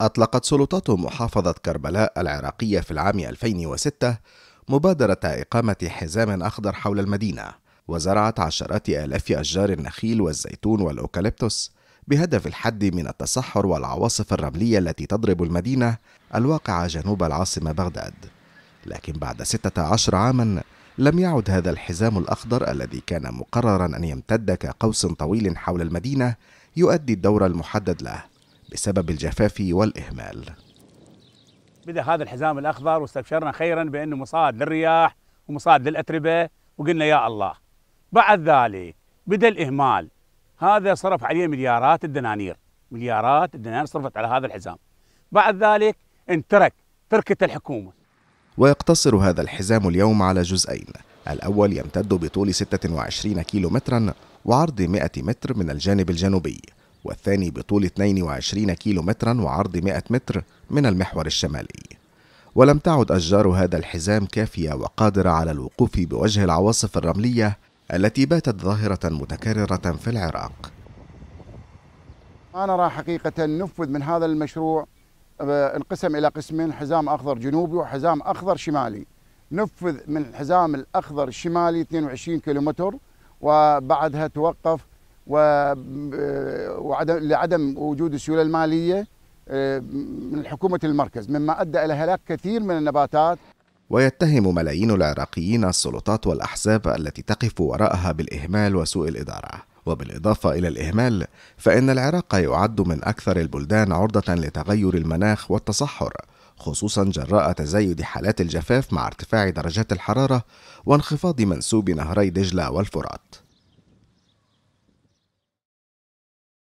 أطلقت سلطات محافظة كربلاء العراقية في العام 2006 مبادرة إقامة حزام أخضر حول المدينة وزرعت عشرات آلاف أشجار النخيل والزيتون والأوكاليبتوس بهدف الحد من التصحر والعواصف الرملية التي تضرب المدينة الواقعة جنوب العاصمة بغداد لكن بعد 16 عاما لم يعد هذا الحزام الأخضر الذي كان مقررا أن يمتد كقوس طويل حول المدينة يؤدي الدور المحدد له بسبب الجفاف والإهمال بدأ هذا الحزام الأخضر واستبشرنا خيرا بأنه مصاد للرياح ومصاد للأتربة وقلنا يا الله بعد ذلك بدأ الإهمال هذا صرف عليه مليارات الدنانير مليارات الدنانير صرفت على هذا الحزام بعد ذلك انترك تركة الحكومة ويقتصر هذا الحزام اليوم على جزئين الأول يمتد بطول 26 كيلو وعرض 100 متر من الجانب الجنوبي والثاني بطول 22 كيلو مترا وعرض 100 متر من المحور الشمالي ولم تعد أشجار هذا الحزام كافية وقادرة على الوقوف بوجه العواصف الرملية التي باتت ظاهرة متكررة في العراق أنا أرى حقيقة نفذ من هذا المشروع آه، انقسم إلى قسمين حزام أخضر جنوبي وحزام أخضر شمالي نفذ من الحزام الأخضر الشمالي 22 كيلومتر وبعدها توقف ولعدم آه، وجود السيوله الماليه آه، من حكومه المركز مما ادى الى هلاك كثير من النباتات ويتهم ملايين العراقيين السلطات والاحزاب التي تقف وراءها بالاهمال وسوء الاداره وبالاضافه الى الاهمال فان العراق يعد من اكثر البلدان عرضه لتغير المناخ والتصحر خصوصا جراء تزايد حالات الجفاف مع ارتفاع درجات الحراره وانخفاض منسوب نهري دجله والفرات